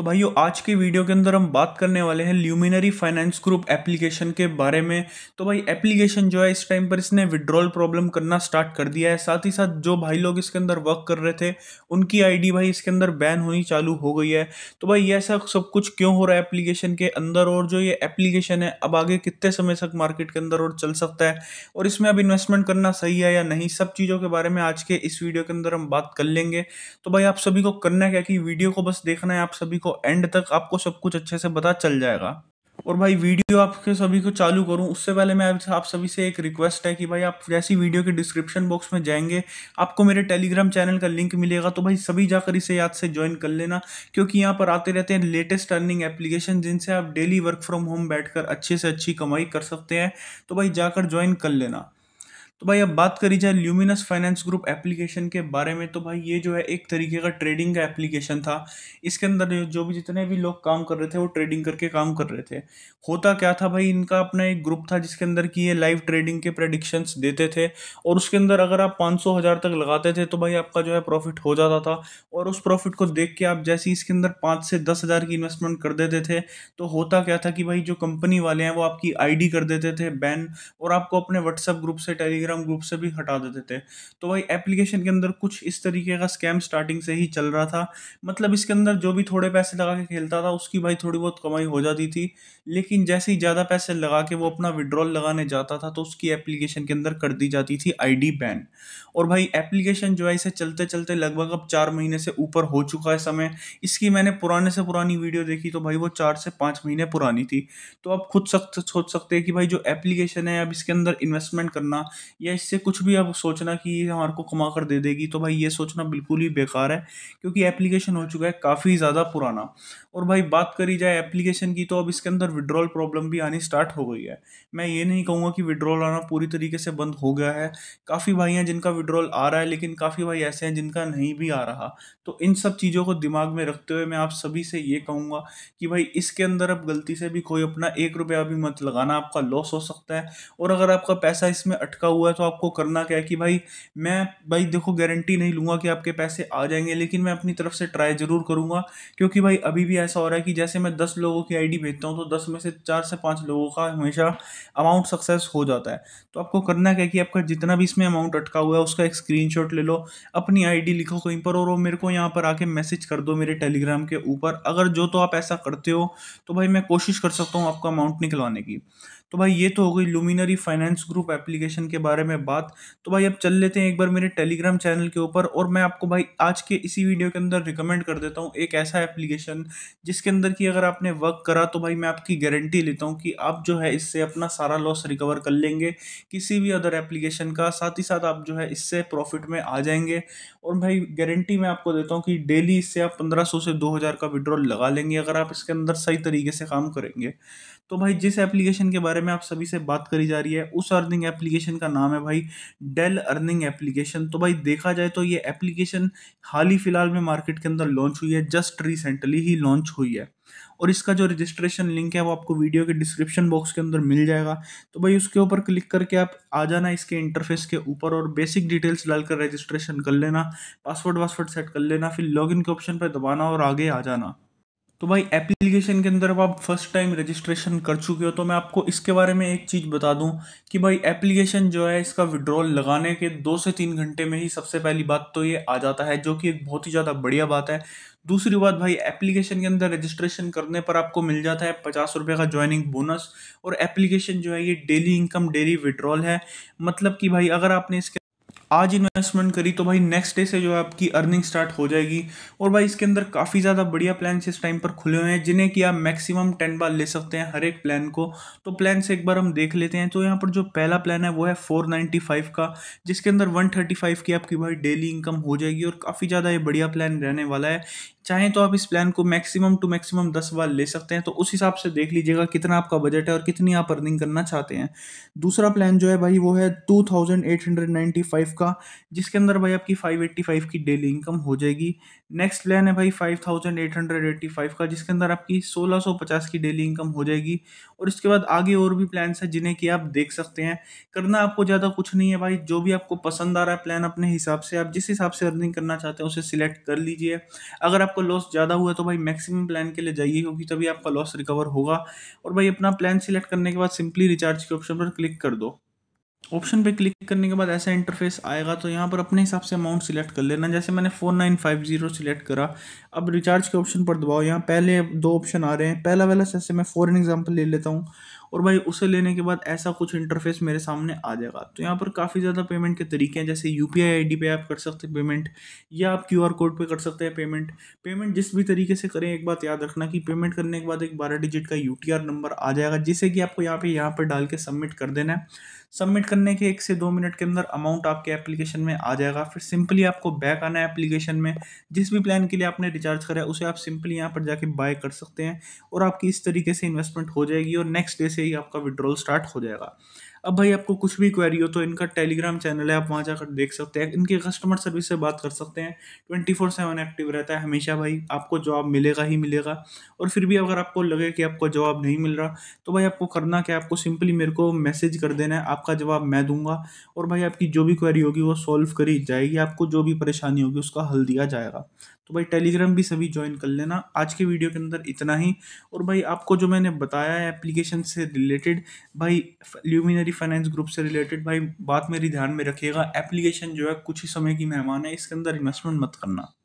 तो भाइयों आज के वीडियो के अंदर हम बात करने वाले हैं ल्यूमिनरी फाइनेंस ग्रुप एप्लीकेशन के बारे में तो भाई एप्लीकेशन जो है इस टाइम पर इसने विड्रॉल प्रॉब्लम करना स्टार्ट कर दिया है साथ ही साथ जो भाई लोग इसके अंदर वर्क कर रहे थे उनकी आईडी भाई इसके अंदर बैन होनी चालू हो गई है तो भाई ये ऐसा सब कुछ क्यों हो रहा है एप्लीकेशन के अंदर और जो ये एप्लीकेशन है अब आगे कितने समय तक मार्केट के अंदर और चल सकता है और इसमें अब इन्वेस्टमेंट करना सही है या नहीं सब चीज़ों के बारे में आज के इस वीडियो के अंदर हम बात कर लेंगे तो भाई आप सभी को करना क्या कि वीडियो को बस देखना है आप सभी को एंड तक आपको सब कुछ अच्छे से पता चल जाएगा और भाई वीडियो आपके सभी को चालू करूं उससे पहले मैं आप सभी से एक रिक्वेस्ट है कि भाई आप जैसी वीडियो के डिस्क्रिप्शन बॉक्स में जाएंगे आपको मेरे टेलीग्राम चैनल का लिंक मिलेगा तो भाई सभी जाकर इसे याद से ज्वाइन कर लेना क्योंकि यहाँ पर आते रहते हैं लेटेस्ट अर्निंग एप्लीकेशन जिनसे आप डेली वर्क फ्रॉम होम बैठ अच्छे से अच्छी कमाई कर सकते हैं तो भाई जाकर ज्वाइन कर लेना तो भाई अब बात करी जाए ल्यूमिनस फाइनेंस ग्रुप एप्लीकेशन के बारे में तो भाई ये जो है एक तरीके का ट्रेडिंग का एप्लीकेशन था इसके अंदर जो भी जितने भी लोग काम कर रहे थे वो ट्रेडिंग करके काम कर रहे थे होता क्या था भाई इनका अपना एक ग्रुप था जिसके अंदर कि ये लाइव ट्रेडिंग के प्रडिक्शंस देते थे और उसके अंदर अगर आप पाँच सौ हज़ार तक लगाते थे तो भाई आपका जो है प्रॉफिट हो जाता था और उस प्रॉफिट को देख के आप जैसे इसके अंदर पाँच से दस हज़ार की इन्वेस्टमेंट कर देते थे तो होता क्या था कि भाई जो कंपनी वाले हैं वो आपकी आई कर देते थे बैन और आपको अपने व्हाट्सअप ग्रुप से टेलीग्राम टेलीग्राम ग्रुप से भी हटा देते थे तो भाई एप्लीकेशन के अंदर कुछ इस तरीके का स्कैम स्टार्टिंग से ही चल रहा था मतलब इसके अंदर जो भी थोड़े पैसे लगा के खेलता था उसकी भाई थोड़ी बहुत कमाई हो जाती थी लेकिन जैसे ही ज़्यादा पैसे लगा के वो अपना विड्रॉल लगाने जाता था तो उसकी एप्लीकेशन के अंदर कर दी जाती थी आई बैन और भाई एप्लीकेशन जो है इसे चलते चलते लगभग अब चार महीने से ऊपर हो चुका है समय इसकी मैंने पुराने से पुरानी वीडियो देखी तो भाई वो चार से पाँच महीने पुरानी थी तो आप खुद सख्त सोच सकते हैं कि भाई जो एप्लीकेशन है अब इसके अंदर इन्वेस्टमेंट करना या इससे कुछ भी अब सोचना कि ये हमारे को कमा कर दे देगी तो भाई ये सोचना बिल्कुल ही बेकार है क्योंकि एप्लीकेशन हो चुका है काफ़ी ज़्यादा पुराना और भाई बात करी जाए एप्लीकेशन की तो अब इसके अंदर विड्रॉल प्रॉब्लम भी आनी स्टार्ट हो गई है मैं ये नहीं कहूँगा कि विड्रॉल आना पूरी तरीके से बंद हो गया है काफ़ी भाई हैं जिनका विड्रॉल आ रहा है लेकिन काफ़ी भाई ऐसे हैं जिनका नहीं भी आ रहा तो इन सब चीज़ों को दिमाग में रखते हुए मैं आप सभी से ये कहूँगा कि भाई इसके अंदर अब गलती से भी कोई अपना एक रुपया भी मत लगाना आपका लॉस हो सकता है और अगर आपका पैसा इसमें अटका हुआ होगा तो आपको करना क्या है कि भाई मैं भाई देखो गारंटी नहीं लूँगा कि आपके पैसे आ जाएंगे लेकिन मैं अपनी तरफ से ट्राई ज़रूर करूँगा क्योंकि भाई अभी भी ऐसा हो रहा है कि जैसे मैं दस लोगों की आई भेजता हूँ तो दस में से चार से पाँच लोगों का हमेशा अमाउंट सक्सेस हो जाता है तो आपको करना क्या है कि आपका जितना भी इसमें अमाउंट अटका हुआ है उसका एक स्क्रीन ले लो अपनी आईडी लिखो कहीं पर और मेरे को यहाँ पर आके मैसेज कर दो मेरे टेलीग्राम के ऊपर अगर जो तो आप ऐसा करते हो तो भाई मैं कोशिश कर सकता हूँ आपका अमाउंट निकलवाने की तो भाई ये तो हो गई लुमिनरी फाइनेंस ग्रुप एप्लीकेशन के बारे में बात तो भाई अब चल लेते हैं एक बार मेरे टेलीग्राम चैनल के ऊपर और मैं आपको भाई आज के इसी वीडियो के अंदर रिकमेंड कर देता हूँ एक ऐसा एप्लीकेशन जिसके अंदर कि अगर आपने वर्क करा तो भाई मैं आपकी गारंटी लेता हूँ कि आप जो है इससे अपना सारा लॉस रिकवर कर लेंगे किसी भी अदर एप्लीकेशन का साथ ही साथ आप जो है इससे प्रॉफिट में आ जाएंगे और भाई गारंटी मैं आपको देता हूँ कि डेली इससे आप पंद्रह से दो का विड्रॉल लगा लेंगे अगर आप इसके अंदर सही तरीके से काम करेंगे तो भाई जिस एप्लीकेशन के बारे बारे में आप सभी से बात करी जा रही है उस अर्निंग एप्लीकेशन का नाम है भाई डेल अर्निंग एप्लीकेशन तो भाई देखा जाए तो ये एप्लीकेशन हाल ही फिलहाल में मार्केट के अंदर लॉन्च हुई है जस्ट रिसेंटली ही लॉन्च हुई है और इसका जो रजिस्ट्रेशन लिंक है वो आपको वीडियो के डिस्क्रिप्शन बॉक्स के अंदर मिल जाएगा तो भाई उसके ऊपर क्लिक करके आप आ जाना इसके इंटरफेस के ऊपर और बेसिक डिटेल्स डालकर रजिस्ट्रेशन कर लेना पासवर्ड वासवर्ड सेट कर लेना फिर लॉगिन के ऑप्शन पर दबाना और आगे आ जाना तो भाई एप्लीकेशन के अंदर अब आप फर्स्ट टाइम रजिस्ट्रेशन कर चुके हो तो मैं आपको इसके बारे में एक चीज़ बता दूं कि भाई एप्लीकेशन जो है इसका विड्रॉल लगाने के दो से तीन घंटे में ही सबसे पहली बात तो ये आ जाता है जो कि एक बहुत ही ज़्यादा बढ़िया बात है दूसरी बात भाई एप्लीकेशन के अंदर रजिस्ट्रेशन करने पर आपको मिल जाता है पचास रुपये का ज्वाइनिंग बोनस और एप्लीकेशन जो है ये डेली इनकम डेली विड्रॉल है मतलब कि भाई अगर आपने इसके आज इन्वेस्टमेंट करी तो भाई नेक्स्ट डे से जो है आपकी अर्निंग स्टार्ट हो जाएगी और भाई इसके अंदर काफ़ी ज़्यादा बढ़िया प्लान्स इस टाइम पर खुले हुए हैं जिन्हें कि आप मैक्सिमम टेन बार ले सकते हैं हर एक प्लान को तो प्लान से एक बार हम देख लेते हैं तो यहाँ पर जो पहला प्लान है वो है फोर का जिसके अंदर वन की आपकी भाई डेली इनकम हो जाएगी और काफ़ी ज़्यादा ये बढ़िया प्लान रहने वाला है चाहें तो आप इस प्लान को मैक्सिमम टू मैक्सिमम दस बार ले सकते हैं तो उस हिसाब से देख लीजिएगा कितना आपका बजट है और कितनी आप अर्निंग करना चाहते हैं दूसरा प्लान जो है भाई वो है two thousand eight hundred ninety five का जिसके अंदर भाई आपकी फाइव एट्टी फाइव की डेली इनकम हो जाएगी नेक्स्ट प्लान है भाई five thousand eight hundred eighty five का जिसके अंदर आपकी सोलह सौ पचास की डेली इनकम हो जाएगी और इसके बाद आगे और भी प्लान हैं जिन्हें कि आप देख सकते हैं करना आपको ज़्यादा कुछ नहीं है भाई जो भी आपको पसंद आ रहा है प्लान अपने हिसाब से आप जिस हिसाब से अर्निंग करना चाहते हैं उसे सिलेक्ट कर लीजिए अगर आप आपका लॉस ज़्यादा हुआ तो भाई मैक्सिमम प्लान के लिए जाइए क्योंकि तभी आपका लॉस रिकवर होगा और भाई अपना प्लान सिलेक्ट करने के बाद सिंपली रिचार्ज के ऑप्शन पर क्लिक कर दो ऑप्शन पे क्लिक करने के बाद ऐसा इंटरफेस आएगा तो यहाँ पर अपने हिसाब से अमाउंट सिलेक्ट कर लेना जैसे मैंने four nine five zero select करा अब रिचार्ज के ऑप्शन पर दबाओ यहाँ पहले दो ऑप्शन आ रहे हैं पहला वाला जैसे मैं फ़ॉर एन एग्जाम्पल ले लेता हूँ और भाई उसे लेने के बाद ऐसा कुछ इंटरफेस मेरे सामने आ जाएगा तो यहाँ पर काफ़ी ज़्यादा पेमेंट के तरीके हैं जैसे यू पी आई पे आप कर सकते हैं पेमेंट या आप क्यू आर कोड पर कर सकते हैं पेमेंट पेमेंट जिस भी तरीके से करें एक बात याद रखना कि पेमेंट करने के बाद एक बारह डिजिट का यू टी आर नंबर आ जाएगा जिसे कि आपको यहाँ पर यहाँ पर डाल के सबमिट कर देना है सबमिट करने के एक से दो मिनट के अंदर अमाउंट आपके एप्लीकेशन में आ जाएगा फिर सिंपली आपको बैक आना है एप्लीकेशन में जिस भी प्लान के लिए आपने रिचार्ज करा है उसे आप सिंपली यहाँ पर जाके बाय कर सकते हैं और आपकी इस तरीके से इन्वेस्टमेंट हो जाएगी और नेक्स्ट डे से से ही आपका विड्रॉल स्टार्ट हो जाएगा अब भाई आपको कुछ भी क्वेरी हो तो इनका टेलीग्राम चैनल है आप वहाँ जाकर देख सकते हैं इनके कस्टमर सर्विस से बात कर सकते हैं ट्वेंटी फोर सेवन एक्टिव रहता है हमेशा भाई आपको जॉब मिलेगा ही मिलेगा और फिर भी अगर आपको लगे कि आपको जॉब नहीं मिल रहा तो भाई आपको करना क्या आपको सिंपली मेरे को मैसेज कर देना है आपका जवाब मैं दूंगा और भाई आपकी जो भी क्वेरी होगी वो सॉल्व करी जाएगी आपको जो भी परेशानी होगी उसका हल दिया जाएगा तो भाई टेलीग्राम भी सभी ज्वाइन कर लेना आज के वीडियो के अंदर इतना ही और भाई आपको जो मैंने बताया है एप्लीकेशन से रिलेटेड भाई ल्यूमिनरी फाइनेंस ग्रुप से रिलेटेड भाई बात मेरी ध्यान में रखिएगा एप्लीकेशन जो है कुछ ही समय की मेहमान है इसके अंदर इन्वेस्टमेंट मत करना